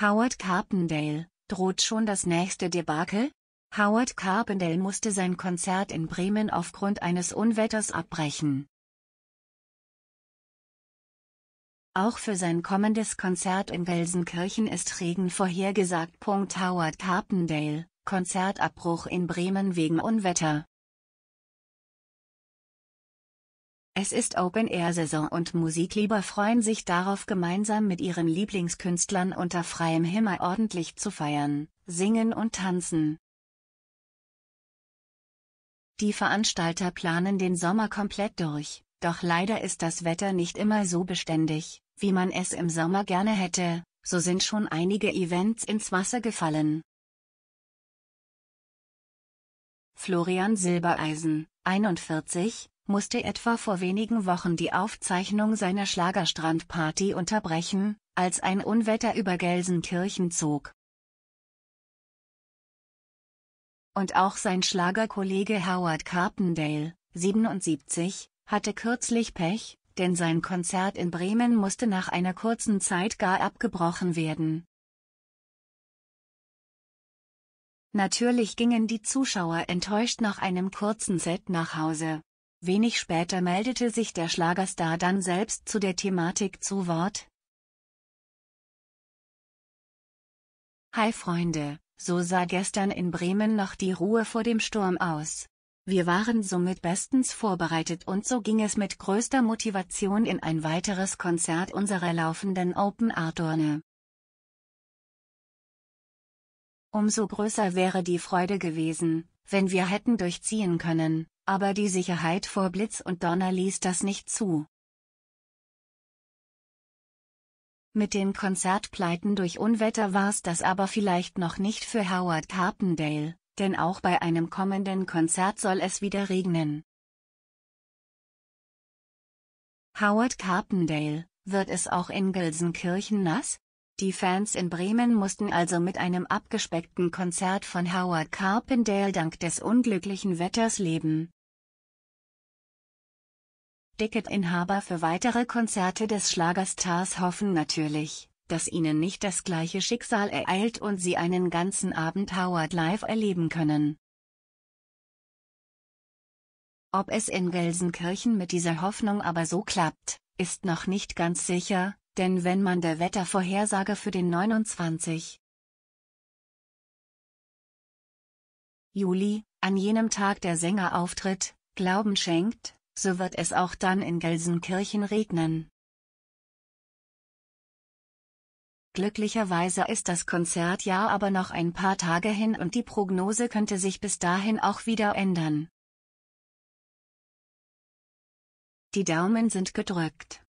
Howard Carpendale, droht schon das nächste Debakel? Howard Carpendale musste sein Konzert in Bremen aufgrund eines Unwetters abbrechen. Auch für sein kommendes Konzert in Gelsenkirchen ist Regen vorhergesagt. Howard Carpendale, Konzertabbruch in Bremen wegen Unwetter. Es ist Open-Air-Saison und Musiklieber freuen sich darauf, gemeinsam mit ihren Lieblingskünstlern unter freiem Himmel ordentlich zu feiern, singen und tanzen. Die Veranstalter planen den Sommer komplett durch, doch leider ist das Wetter nicht immer so beständig, wie man es im Sommer gerne hätte, so sind schon einige Events ins Wasser gefallen. Florian Silbereisen, 41, musste etwa vor wenigen Wochen die Aufzeichnung seiner Schlagerstrandparty unterbrechen, als ein Unwetter über Gelsenkirchen zog. Und auch sein Schlagerkollege Howard Carpendale, 77, hatte kürzlich Pech, denn sein Konzert in Bremen musste nach einer kurzen Zeit gar abgebrochen werden. Natürlich gingen die Zuschauer enttäuscht nach einem kurzen Set nach Hause. Wenig später meldete sich der Schlagerstar dann selbst zu der Thematik zu Wort. Hi Freunde, so sah gestern in Bremen noch die Ruhe vor dem Sturm aus. Wir waren somit bestens vorbereitet und so ging es mit größter Motivation in ein weiteres Konzert unserer laufenden Open Air Umso größer wäre die Freude gewesen, wenn wir hätten durchziehen können, aber die Sicherheit vor Blitz und Donner ließ das nicht zu. Mit den Konzertpleiten durch Unwetter war's das aber vielleicht noch nicht für Howard Carpendale, denn auch bei einem kommenden Konzert soll es wieder regnen. Howard Carpendale, wird es auch in Gelsenkirchen nass? Die Fans in Bremen mussten also mit einem abgespeckten Konzert von Howard Carpendale dank des unglücklichen Wetters leben, Ticketinhaber für weitere Konzerte des Schlagerstars hoffen natürlich, dass ihnen nicht das gleiche Schicksal ereilt und sie einen ganzen Abend Howard live erleben können. Ob es in Gelsenkirchen mit dieser Hoffnung aber so klappt, ist noch nicht ganz sicher, denn wenn man der Wettervorhersage für den 29. Juli, an jenem Tag der Sänger auftritt, Glauben schenkt, so wird es auch dann in Gelsenkirchen regnen. Glücklicherweise ist das Konzertjahr aber noch ein paar Tage hin und die Prognose könnte sich bis dahin auch wieder ändern. Die Daumen sind gedrückt.